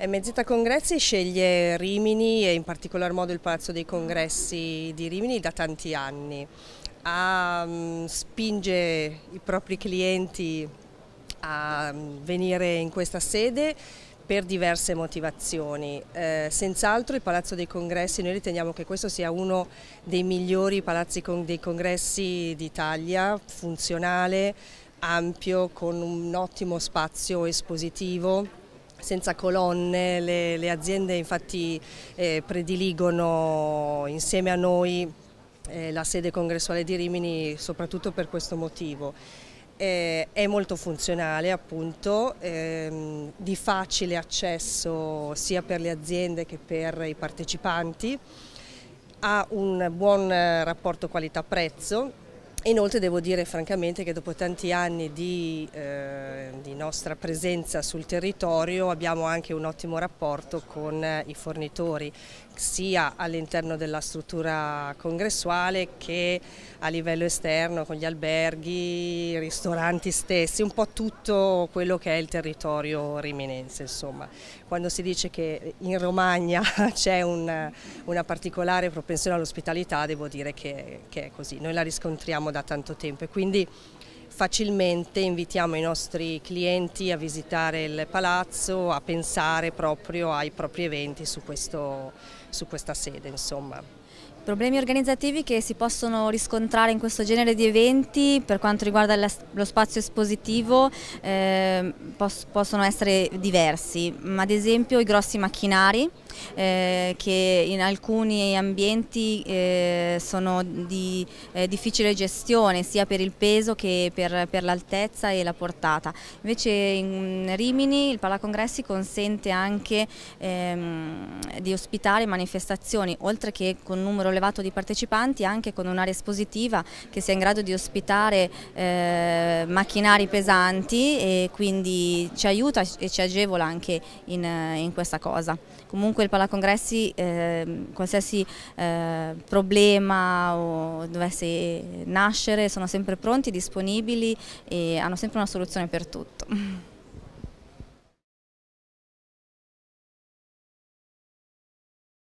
Eh, MZ Congressi sceglie Rimini e in particolar modo il Palazzo dei Congressi di Rimini da tanti anni. A, um, spinge i propri clienti a mm, venire in questa sede per diverse motivazioni. Eh, Senz'altro il Palazzo dei Congressi, noi riteniamo che questo sia uno dei migliori palazzi con dei congressi d'Italia, funzionale, ampio, con un ottimo spazio espositivo senza colonne, le, le aziende infatti eh, prediligono insieme a noi eh, la sede congressuale di Rimini soprattutto per questo motivo. Eh, è molto funzionale appunto, ehm, di facile accesso sia per le aziende che per i partecipanti, ha un buon eh, rapporto qualità-prezzo Inoltre devo dire francamente che dopo tanti anni di, eh, di nostra presenza sul territorio abbiamo anche un ottimo rapporto con eh, i fornitori sia all'interno della struttura congressuale che a livello esterno con gli alberghi, i ristoranti stessi, un po' tutto quello che è il territorio riminense. Insomma. Quando si dice che in Romagna c'è un, una particolare propensione all'ospitalità devo dire che, che è così, noi la riscontriamo conosciamo da tanto tempo e quindi facilmente invitiamo i nostri clienti a visitare il palazzo, a pensare proprio ai propri eventi su, questo, su questa sede. Insomma. Problemi organizzativi che si possono riscontrare in questo genere di eventi per quanto riguarda lo spazio espositivo eh, possono essere diversi, ad esempio i grossi macchinari eh, che in alcuni ambienti eh, sono di eh, difficile gestione sia per il peso che per, per l'altezza e la portata. Invece in Rimini il Palacongressi consente anche ehm, di ospitare manifestazioni oltre che con numero sollevato di partecipanti anche con un'area espositiva che sia in grado di ospitare eh, macchinari pesanti e quindi ci aiuta e ci agevola anche in, eh, in questa cosa. Comunque il Palacongressi, eh, qualsiasi eh, problema o dovesse nascere, sono sempre pronti, disponibili e hanno sempre una soluzione per tutto.